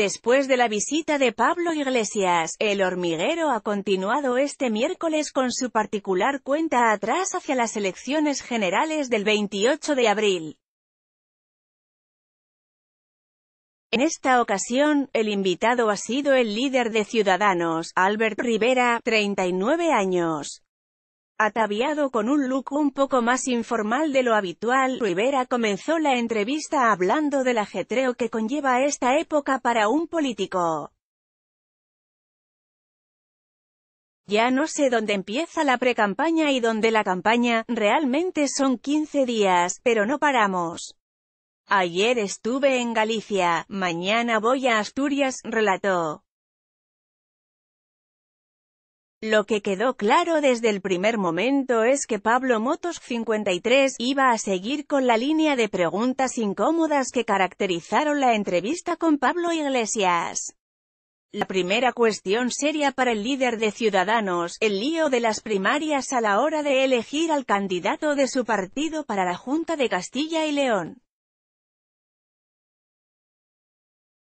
Después de la visita de Pablo Iglesias, El Hormiguero ha continuado este miércoles con su particular cuenta atrás hacia las elecciones generales del 28 de abril. En esta ocasión, el invitado ha sido el líder de Ciudadanos, Albert Rivera, 39 años. Ataviado con un look un poco más informal de lo habitual, Rivera comenzó la entrevista hablando del ajetreo que conlleva esta época para un político. Ya no sé dónde empieza la precampaña y dónde la campaña, realmente son 15 días, pero no paramos. Ayer estuve en Galicia, mañana voy a Asturias, relató. Lo que quedó claro desde el primer momento es que Pablo Motos 53 iba a seguir con la línea de preguntas incómodas que caracterizaron la entrevista con Pablo Iglesias. La primera cuestión seria para el líder de Ciudadanos, el lío de las primarias a la hora de elegir al candidato de su partido para la Junta de Castilla y León.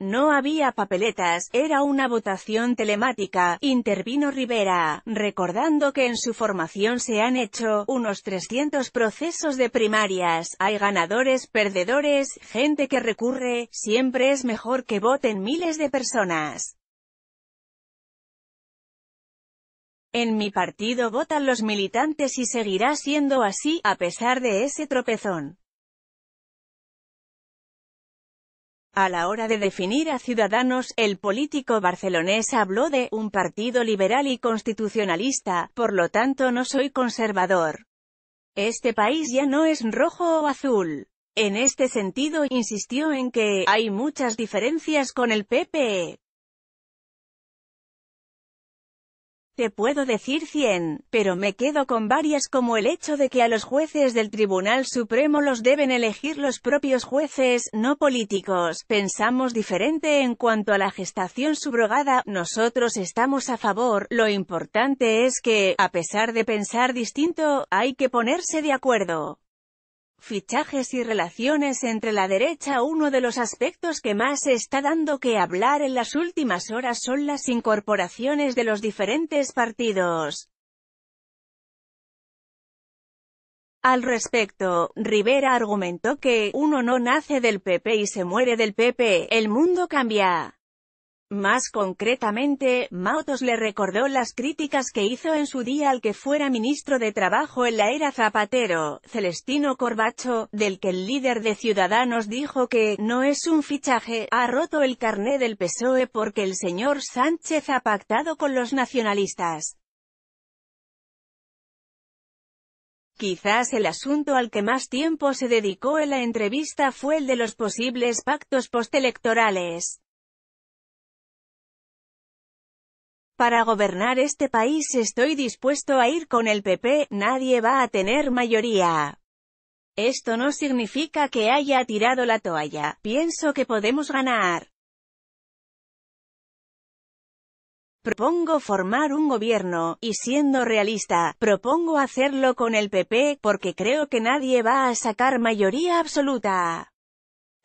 No había papeletas, era una votación telemática, intervino Rivera, recordando que en su formación se han hecho unos 300 procesos de primarias, hay ganadores, perdedores, gente que recurre, siempre es mejor que voten miles de personas. En mi partido votan los militantes y seguirá siendo así, a pesar de ese tropezón. A la hora de definir a Ciudadanos, el político barcelonés habló de «un partido liberal y constitucionalista, por lo tanto no soy conservador. Este país ya no es rojo o azul». En este sentido insistió en que «hay muchas diferencias con el PP». Te puedo decir 100, pero me quedo con varias como el hecho de que a los jueces del Tribunal Supremo los deben elegir los propios jueces, no políticos. Pensamos diferente en cuanto a la gestación subrogada, nosotros estamos a favor, lo importante es que, a pesar de pensar distinto, hay que ponerse de acuerdo. Fichajes y relaciones entre la derecha Uno de los aspectos que más se está dando que hablar en las últimas horas son las incorporaciones de los diferentes partidos. Al respecto, Rivera argumentó que, uno no nace del PP y se muere del PP, el mundo cambia. Más concretamente, Mautos le recordó las críticas que hizo en su día al que fuera ministro de Trabajo en la era Zapatero, Celestino Corbacho, del que el líder de Ciudadanos dijo que, no es un fichaje, ha roto el carné del PSOE porque el señor Sánchez ha pactado con los nacionalistas. Quizás el asunto al que más tiempo se dedicó en la entrevista fue el de los posibles pactos postelectorales. Para gobernar este país estoy dispuesto a ir con el PP, nadie va a tener mayoría. Esto no significa que haya tirado la toalla, pienso que podemos ganar. Propongo formar un gobierno, y siendo realista, propongo hacerlo con el PP, porque creo que nadie va a sacar mayoría absoluta.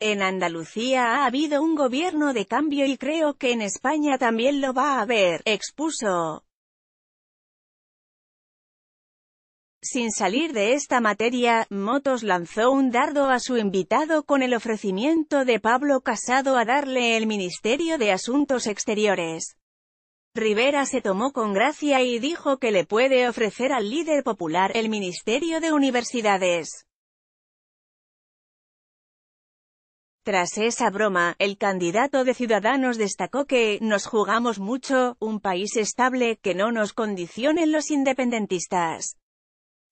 En Andalucía ha habido un gobierno de cambio y creo que en España también lo va a haber, expuso. Sin salir de esta materia, Motos lanzó un dardo a su invitado con el ofrecimiento de Pablo Casado a darle el Ministerio de Asuntos Exteriores. Rivera se tomó con gracia y dijo que le puede ofrecer al líder popular el Ministerio de Universidades. Tras esa broma, el candidato de Ciudadanos destacó que, nos jugamos mucho, un país estable, que no nos condicionen los independentistas.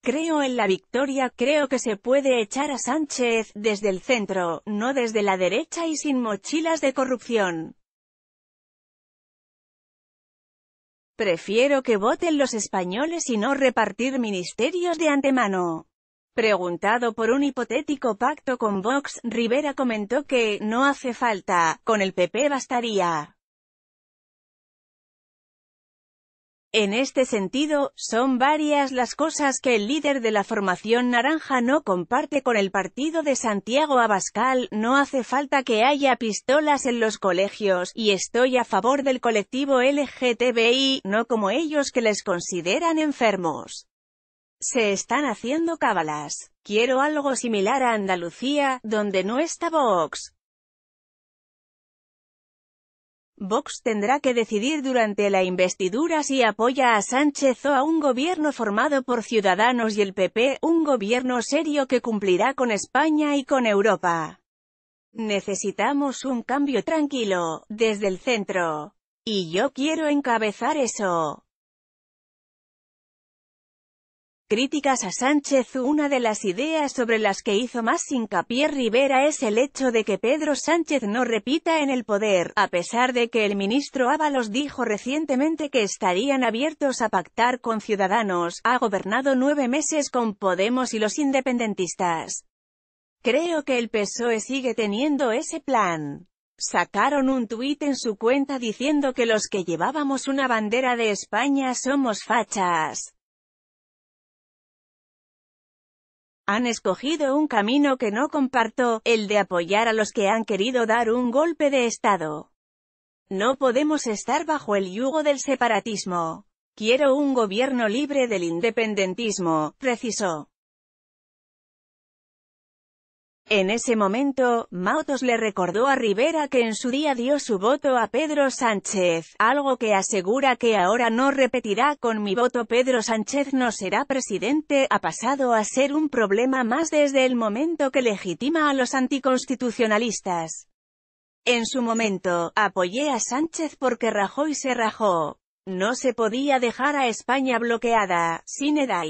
Creo en la victoria, creo que se puede echar a Sánchez, desde el centro, no desde la derecha y sin mochilas de corrupción. Prefiero que voten los españoles y no repartir ministerios de antemano. Preguntado por un hipotético pacto con Vox, Rivera comentó que, no hace falta, con el PP bastaría. En este sentido, son varias las cosas que el líder de la formación naranja no comparte con el partido de Santiago Abascal, no hace falta que haya pistolas en los colegios, y estoy a favor del colectivo LGTBI, no como ellos que les consideran enfermos. Se están haciendo cábalas. Quiero algo similar a Andalucía, donde no está Vox. Vox tendrá que decidir durante la investidura si apoya a Sánchez o a un gobierno formado por Ciudadanos y el PP, un gobierno serio que cumplirá con España y con Europa. Necesitamos un cambio tranquilo, desde el centro. Y yo quiero encabezar eso críticas a Sánchez una de las ideas sobre las que hizo más hincapié Rivera es el hecho de que Pedro Sánchez no repita en el poder, a pesar de que el ministro Ábalos dijo recientemente que estarían abiertos a pactar con Ciudadanos, ha gobernado nueve meses con Podemos y los independentistas. Creo que el PSOE sigue teniendo ese plan. Sacaron un tuit en su cuenta diciendo que los que llevábamos una bandera de España somos fachas. han escogido un camino que no comparto, el de apoyar a los que han querido dar un golpe de Estado. No podemos estar bajo el yugo del separatismo. Quiero un gobierno libre del independentismo, precisó. En ese momento, Mautos le recordó a Rivera que en su día dio su voto a Pedro Sánchez, algo que asegura que ahora no repetirá con mi voto Pedro Sánchez no será presidente, ha pasado a ser un problema más desde el momento que legitima a los anticonstitucionalistas. En su momento, apoyé a Sánchez porque rajó y se rajó. No se podía dejar a España bloqueada, sin edad.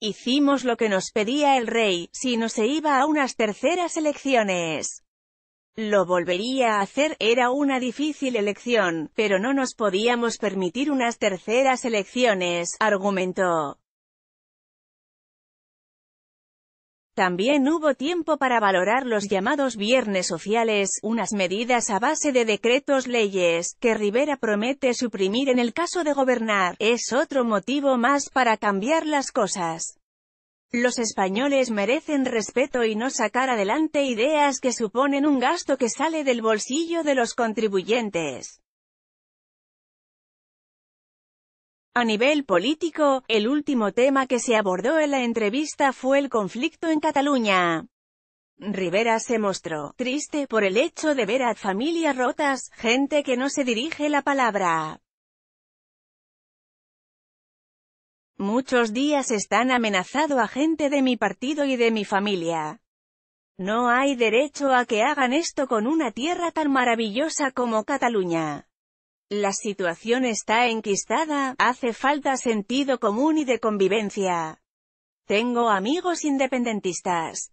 Hicimos lo que nos pedía el rey, si no se iba a unas terceras elecciones. Lo volvería a hacer, era una difícil elección, pero no nos podíamos permitir unas terceras elecciones, argumentó. También hubo tiempo para valorar los llamados viernes sociales, unas medidas a base de decretos leyes, que Rivera promete suprimir en el caso de gobernar, es otro motivo más para cambiar las cosas. Los españoles merecen respeto y no sacar adelante ideas que suponen un gasto que sale del bolsillo de los contribuyentes. A nivel político, el último tema que se abordó en la entrevista fue el conflicto en Cataluña. Rivera se mostró triste por el hecho de ver a familias rotas, gente que no se dirige la palabra. Muchos días están amenazado a gente de mi partido y de mi familia. No hay derecho a que hagan esto con una tierra tan maravillosa como Cataluña. La situación está enquistada, hace falta sentido común y de convivencia. Tengo amigos independentistas.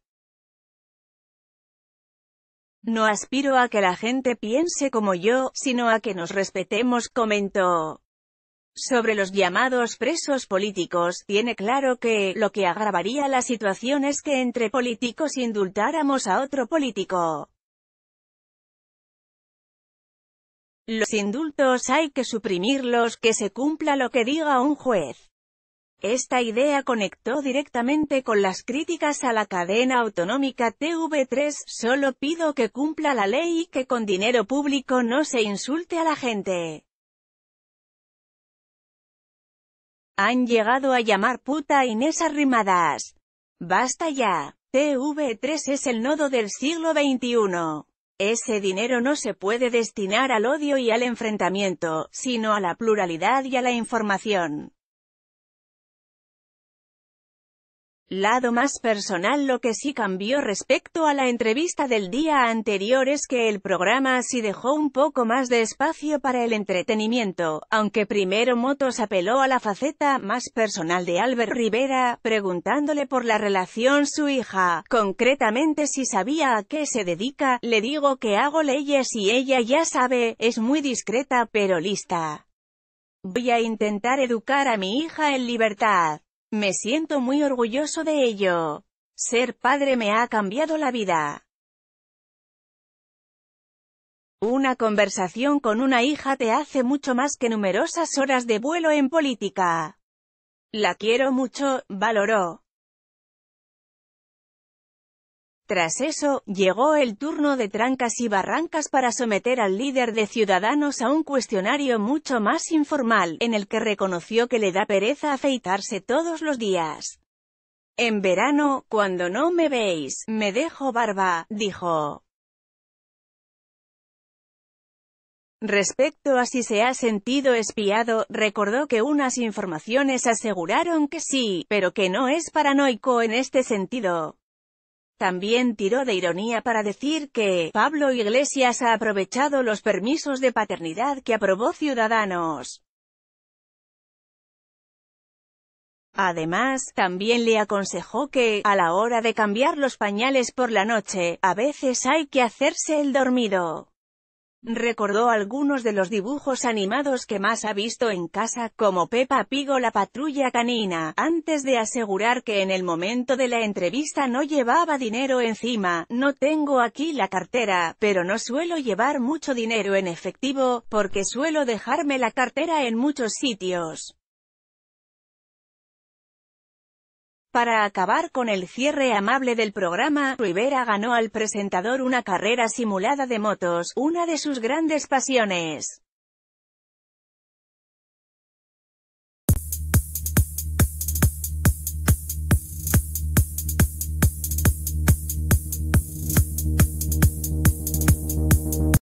No aspiro a que la gente piense como yo, sino a que nos respetemos, comentó. Sobre los llamados presos políticos, tiene claro que, lo que agravaría la situación es que entre políticos indultáramos a otro político. Los indultos hay que suprimirlos, que se cumpla lo que diga un juez. Esta idea conectó directamente con las críticas a la cadena autonómica TV3, solo pido que cumpla la ley y que con dinero público no se insulte a la gente. Han llegado a llamar puta Inés Arrimadas. Basta ya. TV3 es el nodo del siglo XXI. Ese dinero no se puede destinar al odio y al enfrentamiento, sino a la pluralidad y a la información. lado más personal Lo que sí cambió respecto a la entrevista del día anterior es que el programa sí dejó un poco más de espacio para el entretenimiento, aunque primero Motos apeló a la faceta más personal de Albert Rivera, preguntándole por la relación su hija, concretamente si sabía a qué se dedica, le digo que hago leyes y ella ya sabe, es muy discreta pero lista. Voy a intentar educar a mi hija en libertad. Me siento muy orgulloso de ello. Ser padre me ha cambiado la vida. Una conversación con una hija te hace mucho más que numerosas horas de vuelo en política. La quiero mucho, valoró. Tras eso, llegó el turno de trancas y barrancas para someter al líder de Ciudadanos a un cuestionario mucho más informal, en el que reconoció que le da pereza afeitarse todos los días. En verano, cuando no me veis, me dejo barba, dijo. Respecto a si se ha sentido espiado, recordó que unas informaciones aseguraron que sí, pero que no es paranoico en este sentido. También tiró de ironía para decir que, Pablo Iglesias ha aprovechado los permisos de paternidad que aprobó Ciudadanos. Además, también le aconsejó que, a la hora de cambiar los pañales por la noche, a veces hay que hacerse el dormido. Recordó algunos de los dibujos animados que más ha visto en casa, como Peppa Pig o la patrulla canina, antes de asegurar que en el momento de la entrevista no llevaba dinero encima, no tengo aquí la cartera, pero no suelo llevar mucho dinero en efectivo, porque suelo dejarme la cartera en muchos sitios. Para acabar con el cierre amable del programa, Rivera ganó al presentador una carrera simulada de motos, una de sus grandes pasiones.